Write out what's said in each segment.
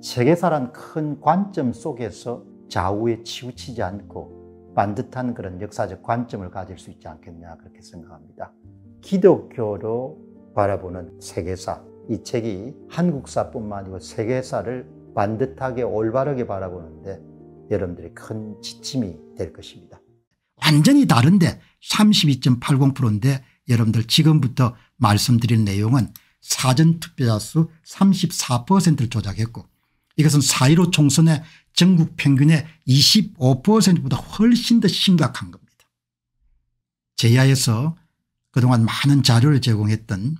세계사란 큰 관점 속에서 좌우에 치우치지 않고 반듯한 그런 역사적 관점을 가질 수 있지 않겠냐 그렇게 생각합니다. 기독교로 바라보는 세계사 이 책이 한국사뿐만 아니고 세계사를 반듯하게 올바르게 바라보는데 여러분들이 큰 지침이 될 것입니다. 완전히 다른데 32.80%인데 여러분들 지금부터 말씀드릴 내용은 사전투표자 수 34%를 조작했고 이것은 4.15 총선의 전국 평균의 25%보다 훨씬 더 심각한 겁니다. 제야에서 그동안 많은 자료를 제공했던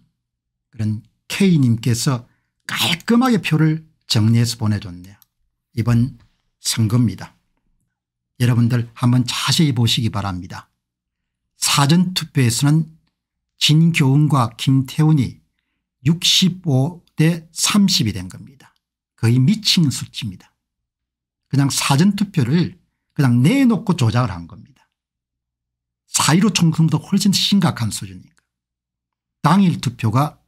그런 K님께서 깔끔하게 표를 정리해서 보내줬네요. 이번 선거입니다. 여러분들 한번 자세히 보시기 바랍니다. 사전투표에서는 진교훈과 김태훈이 65대 30이 된 겁니다. 거의 미치는 수치입니다. 그냥 사전투표를 그냥 내놓고 조작을 한 겁니다. 4.15 총선보다 훨씬 심각한 수준이니까. 당일 투표가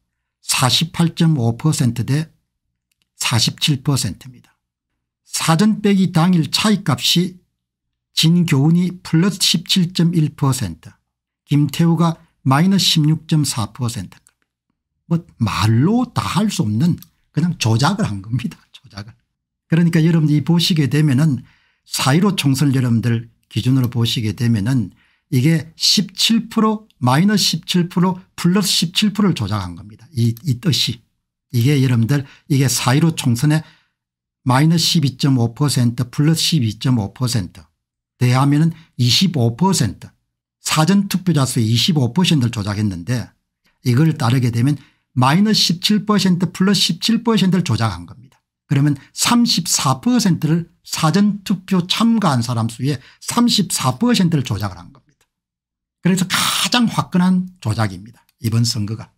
48.5%대 47%입니다. 사전 빼기 당일 차이값이 진교훈이 플러스 17.1% 김태우가 마이너스 16.4%뭐 말로 다 할 수 없는 그냥 조작을 한 겁니다. 조작을. 그러니까 여러분이 보시게 되면은 4.15 총선 여러분들 기준으로 보시게 되면은 이게 17% 마이너스 17% 플러스 17%를 조작한 겁니다. 이, 이 뜻이. 이게 여러분들 이게 4.15 총선에 마이너스 12.5% 플러스 12.5% 대하면 은25% 사전투표자 수의 25%를 조작했는데 이걸 따르게 되면 마이너스 17% 플러스 17%를 조작한 겁니다. 그러면 34%를 사전투표 참가한 사람 수의 34%를 조작을 한 겁니다. 그래서 가장 화끈한 조작입니다. 이번 선거가.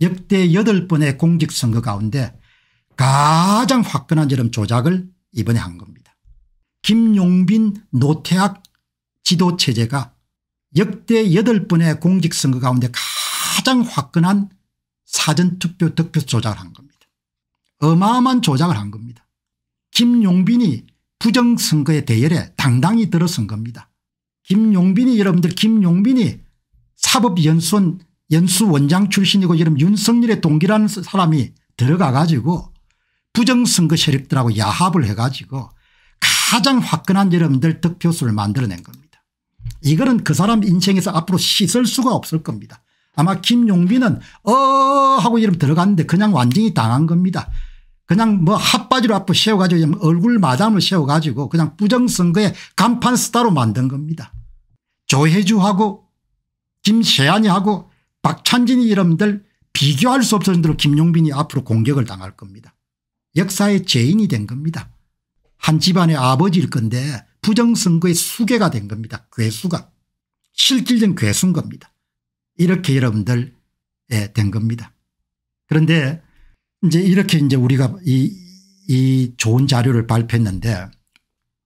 역대 8번의 공직선거 가운데 가장 화끈한 이런 조작을 이번에 한 겁니다. 김용빈 노태학 지도체제가 역대 8번의 공직선거 가운데 가장 화끈한 사전투표 득표 조작을 한 겁니다. 어마어마한 조작을 한 겁니다. 김용빈이 부정선거의 대열에 당당히 들어선 겁니다. 김용빈이 여러분들 김용빈이 사법연수원 연수원장 출신이고 여러분 윤석열의 동기라는 사람이 들어가 가지고 부정선거 세력들하고 야합을 해가지고 가장 화끈한 여러분들 득표수를 만들어낸 겁니다. 이거는 그 사람 인생에서 앞으로 씻을 수가 없을 겁니다. 아마 김용빈은 어 하고 이름 들어갔는데 그냥 완전히 당한 겁니다. 그냥 뭐 핫바지로 앞으로 세워가지고 얼굴 마담을 세워가지고 그냥 부정선거에 간판 스타로 만든 겁니다. 조혜주하고 김세환이하고 박찬진이 이름들 비교할 수 없을 정도로 김용빈이 앞으로 공격을 당할 겁니다. 역사의 죄인이 된 겁니다. 한 집안의 아버지일 건데 부정선거의 수계가된 겁니다. 괴수가. 실질적인 괴수인 겁니다. 이렇게 여러분들 예, 된 겁니다. 그런데 이제 이렇게 이제 우리가 이, 이 좋은 자료를 발표했는데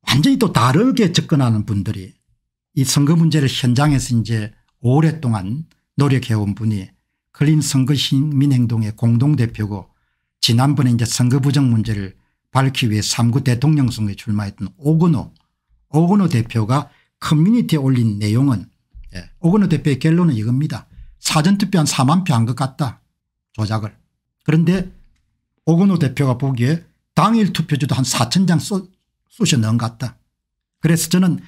완전히 또 다르게 접근하는 분들이 이 선거 문제를 현장에서 이제 오랫동안 노력해온 분이 클린 선거 시민행동의 공동대표고 지난번에 이제 선거 부정 문제를 밝히 위해 3구 대통령 선거에 출마했던 오건호 오건호 대표가 커뮤니티에 올린 내용은 예, 오건호 대표의 결론은 이겁니다. 사전투표 한 4만 표 한 것 같다. 조작을. 그런데 오건호 대표가 보기에 당일 투표지도 한 4천 장 쏘셔 넣은 것 같다. 그래서 저는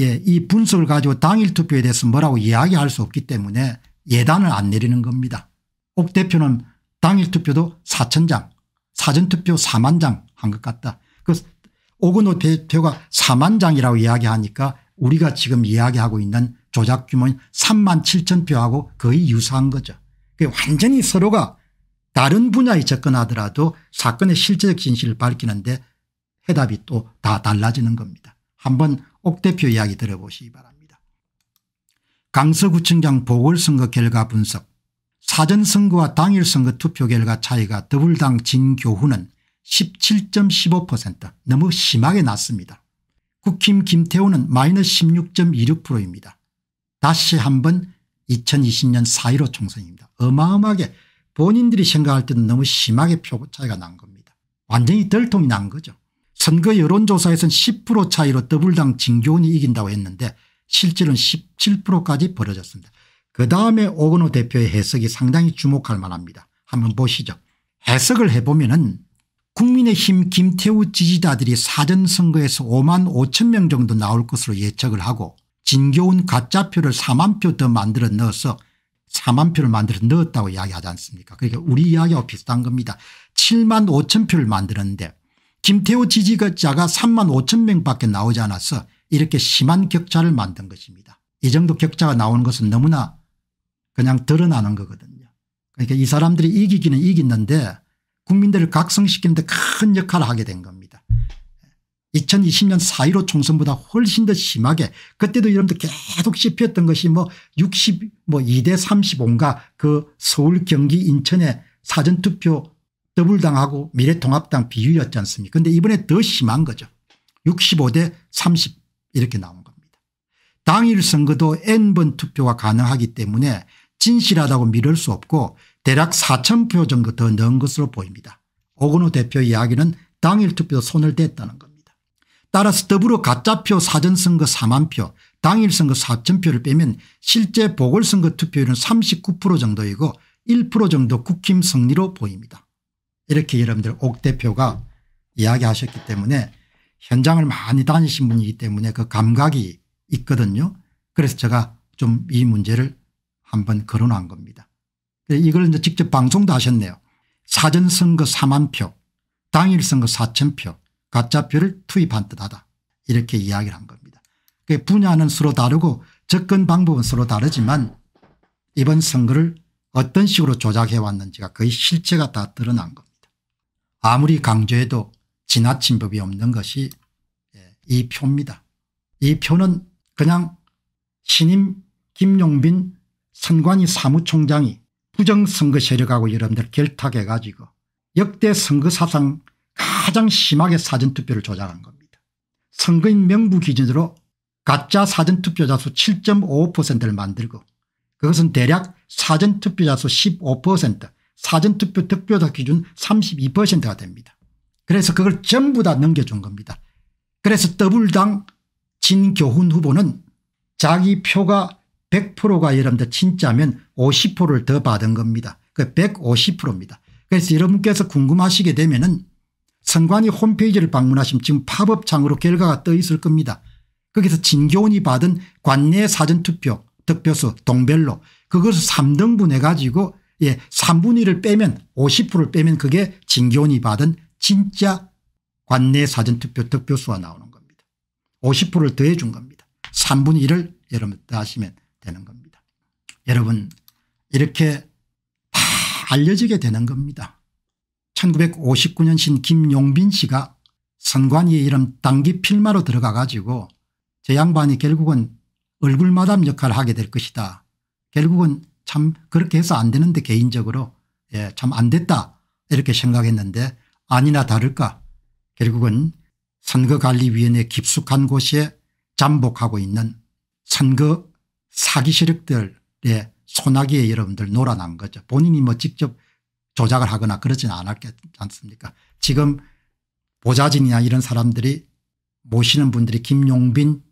예, 이 분석을 가지고 당일 투표에 대해서 뭐라고 이야기할 수 없기 때문에 예단을 안 내리는 겁니다. 옥 대표는 당일 투표도 4천 장 사전투표 4만 장 한 것 같다. 그 오건호 대표가 4만 장이라고 이야기하니까 우리가 지금 이야기하고 있는 조작 규모인 3만 7천 표하고 거의 유사한 거죠. 완전히 서로가 다른 분야에 접근하더라도 사건의 실제적 진실을 밝히는데 해답이 또 다 달라지는 겁니다. 한번 옥 대표 이야기 들어보시기 바랍니다. 강서구청장 보궐선거 결과 분석 사전선거와 당일선거 투표 결과 차이가 더블당 진교훈은 17.15% 너무 심하게 났습니다. 국힘 김태호는 마이너스 16.26%입니다. 다시 한번 2020년 4.15 총선입니다. 어마어마하게 본인들이 생각할 때는 너무 심하게 표 차이가 난 겁니다. 완전히 덜통이 난 거죠. 선거 여론조사에서는 10% 차이로 더블당 진교훈이 이긴다고 했는데 실제로는 17%까지 벌어졌습니다. 그다음에 오건호 대표의 해석이 상당히 주목할 만합니다. 한번 보시죠. 해석을 해보면 은 국민의힘 김태우 지지자들이 사전선거에서 5만 5천 명 정도 나올 것으로 예측을 하고 진교훈 가짜표를 4만 표 더 만들어 넣어서 4만 표를 만들어 넣었다고 이야기하지 않습니까 그러니까 우리 이야기하고 비슷한 겁니다. 7만 5천 표를 만들었는데 김태호 지지자가 3만 5천 명밖에 나오지 않아서 이렇게 심한 격차를 만든 것입니다. 이 정도 격차가 나오는 것은 너무나 그냥 드러나는 거거든요. 그러니까 이 사람들이 이기기는 이기는데 국민들을 각성시키는 데 큰 역할을 하게 된 겁니다. 2020년 4.15 총선보다 훨씬 더 심하게 그때도 여러분들 계속 씹혔던 것이 뭐 60, 뭐 2대 35인가 그 서울 경기 인천에 사전투표 더블당하고 미래통합당 비율이었지 않습니까 그런데 이번에 더 심한 거죠. 65대 30 이렇게 나온 겁니다. 당일 선거도 n번 투표가 가능하기 때문에 진실하다고 미룰 수 없고 대략 4천 표 정도 더 넣은 것으로 보입니다. 오건호 대표 이야기는 당일 투표 손을 댔다는 겁니다. 따라서 더불어 가짜표 사전선거 4만 표 당일선거 4천 표를 빼면 실제 보궐선거 투표율은 39% 정도이고 1% 정도 국힘 승리로 보입니다. 이렇게 여러분들 옥 대표가 이야기하셨기 때문에 현장을 많이 다니신 분이기 때문에 그 감각이 있거든요. 그래서 제가 좀 이 문제를 한번 거론한 겁니다. 이걸 이제 직접 방송도 하셨네요. 사전선거 4만 표 당일선거 4천 표 가짜표를 투입한 듯하다 이렇게 이야기를 한 겁니다. 그 분야는 서로 다르고 접근 방법은 서로 다르지만 이번 선거를 어떤 식으로 조작해 왔는지가 거의 실체가 다 드러난 겁니다. 아무리 강조해도 지나친 법이 없는 것이 예, 이 표입니다. 이 표는 그냥 신임 김용빈 선관위 사무총장이 부정선거 세력하고 여러분들 결탁해가지고 역대 선거 사상 가장 심하게 사전투표를 조작한 겁니다. 선거인 명부 기준으로 가짜 사전투표자 수 7.5%를 만들고 그것은 대략 사전투표자 수15% 사전투표 득표자 기준 32%가 됩니다. 그래서 그걸 전부 다 넘겨준 겁니다. 그래서 더블당 진교훈 후보는 자기 표가 100%가 여러분들 진짜면 50%를 더 받은 겁니다. 그 150%입니다. 그래서 여러분께서 궁금하시게 되면 은 선관위 홈페이지를 방문하시면 지금 팝업창으로 결과가 떠 있을 겁니다. 거기서 진교원이 받은 관내 사전투표 득표수 동별로 그것을 3등분 해가지고 예, 3분의 1을 빼면 50%를 빼면 그게 진교원이 받은 진짜 관내 사전투표 득표수가 나오는 겁니다. 50%를 더해 준 겁니다. 3분의 1을 여러분 더하시면 되는 겁니다. 여러분 이렇게 다 알려지게 되는 겁니다. 1959년 신 김용빈 씨가 선관위의 이름 당기필마로 들어가 가지고 제 양반이 결국은 얼굴마담 역할을 하게 될 것이다. 결국은 참 그렇게 해서 안 되는데 개인적으로 예, 참안 됐다 이렇게 생각했는데 아니나 다를까 결국은 선거관리위원회 깊숙한 곳에 잠복하고 있는 선거 사기 세력들의 소나기에 여러분들 놀아난 거죠. 본인이 뭐 직접 조작을 하거나 그러진 않았겠 지 않습니까 지금 보좌진이나 이런 사람들이 모시는 분들이 김용빈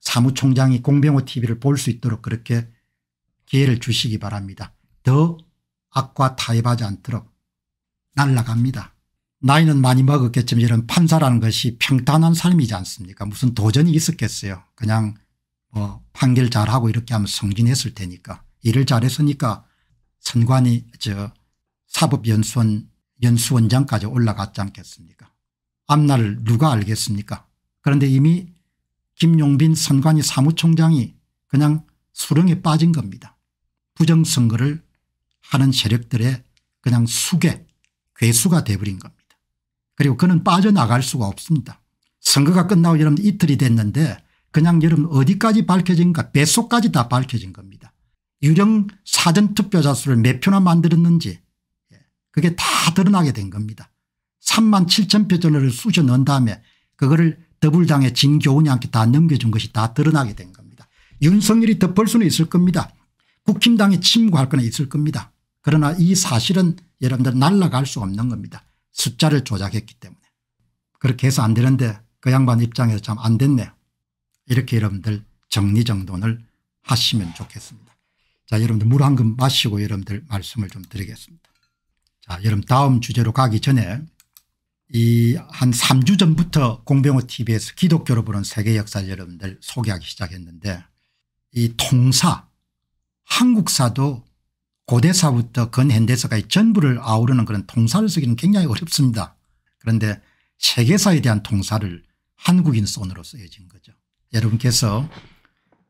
사무총장이 공병호 tv를 볼 수 있도록 그렇게 기회를 주시기 바랍니다. 더 악과 타협하지 않도록 날라갑니다. 나이는 많이 먹었겠지만 이런 판사라는 것이 평탄한 삶이지 않습니까 무슨 도전이 있었겠어요. 그냥 뭐 판결 잘하고 이렇게 하면 성진했을 테니까 일을 잘했으니까 선관이 저 사법연수원 연수원장까지 올라갔지 않겠습니까 앞날을 누가 알겠습니까 그런데 이미 김용빈 선관위 사무총장이 그냥 수렁에 빠진 겁니다. 부정선거를 하는 세력들의 그냥 수괴 괴수가 돼버린 겁니다. 그리고 그는 빠져나갈 수가 없습니다. 선거가 끝나고 여러분 이틀이 됐는데 그냥 여러분 어디까지 밝혀진가 배속까지 다 밝혀진 겁니다. 유령 사전투표자 수를 몇 표나 만들었는지 그게 다 드러나게 된 겁니다. 3만 7천 표절을 전 쑤셔 넣은 다음에 그거를 더불당의 진교훈이한테 다 넘겨준 것이 다 드러나게 된 겁니다. 윤석열이 덮을 수는 있을 겁니다. 국힘당이 침구할 거는 있을 겁니다. 그러나 이 사실은 여러분들 날라갈 수 없는 겁니다. 숫자를 조작했기 때문에. 그렇게 해서 안 되는데 그 양반 입장에서 참 안 됐네요. 이렇게 여러분들 정리정돈을 하시면 좋겠습니다. 자 여러분들 물한금 마시고 여러분들 말씀을 좀 드리겠습니다. 자, 아, 여러분 다음 주제로 가기 전에 이 한 3주 전부터 공병호 tv에서 기독교로 보는 세계 역사를 여러분들 소개하기 시작했는데 이 통사 한국사도 고대사부터 근현대사까지 전부를 아우르는 그런 통사를 쓰기는 굉장히 어렵습니다. 그런데 세계사에 대한 통사를 한국인 손으로 쓰여진 거죠. 여러분께서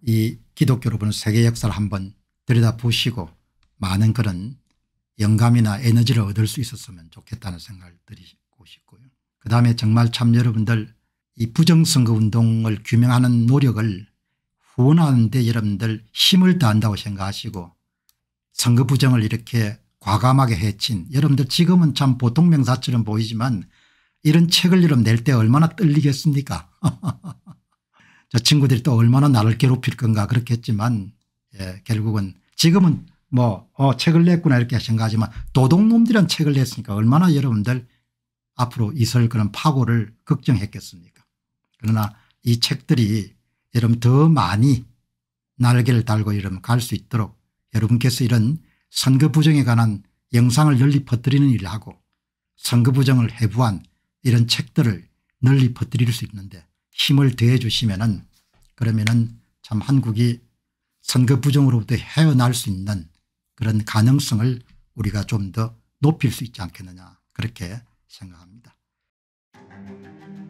이 기독교로 보는 세계 역사를 한번 들여다보시고 많은 그런 영감이나 에너지를 얻을 수 있었으면 좋겠다는 생각을 드리고 싶고요. 그 다음에 정말 참 여러분들 이 부정선거운동을 규명하는 노력을 후원하는데 여러분들 힘을 다한다고 생각하시고 선거 부정을 이렇게 과감하게 해친 여러분들 지금은 참 보통 명사처럼 보이지만 이런 책을 여러분 낼 때 얼마나 떨리겠습니까 저 친구들이 또 얼마나 나를 괴롭힐 건가 그렇겠지만 예, 결국은 지금은 뭐 어, 책을 냈구나 이렇게 생각하지만 도둑놈들은 책을 냈으니까 얼마나 여러분들 앞으로 있을 그런 파고를 걱정했겠습니까 그러나 이 책들이 여러분 더 많이 날개를 달고 여러분 갈수 있도록 여러분께서 이런 선거 부정에 관한 영상을 널리 퍼뜨리는 일을 하고 선거 부정을 해부한 이런 책들을 널리 퍼뜨릴 수 있는데 힘을 더해 주시면은 그러면은 참 한국이 선거 부정으로부터 헤어날 수 있는 그런 가능성을 우리가 좀 더 높일 수 있지 않겠느냐 그렇게 생각합니다.